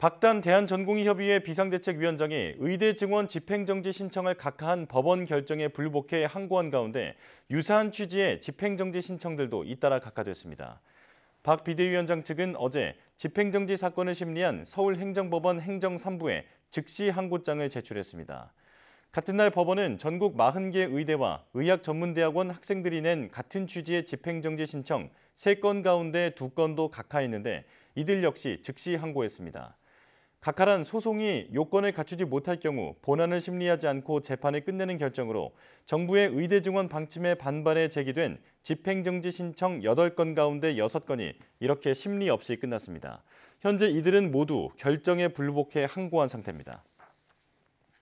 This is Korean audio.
박단 대한전공의협의회 비상대책위원장이 의대 증원 집행정지 신청을 각하한 법원 결정에 불복해 항고한 가운데 유사한 취지의 집행정지 신청들도 잇따라 각하됐습니다. 박 비대위원장 측은 어제 집행정지 사건을 심리한 서울행정법원 행정 3부에 즉시 항고장을 제출했습니다. 같은 날 법원은 전국 40개 의대와 의학전문대학원 학생들이 낸 같은 취지의 집행정지 신청 3건 가운데 2건도 각하했는데 이들 역시 즉시 항고했습니다. 각하란 소송이 요건을 갖추지 못할 경우 본안을 심리하지 않고 재판을 끝내는 결정으로 정부의 의대 증원 방침에 반발해 제기된 집행정지 신청 8건 가운데 6건이 이렇게 심리 없이 끝났습니다. 현재 이들은 모두 결정에 불복해 항고한 상태입니다.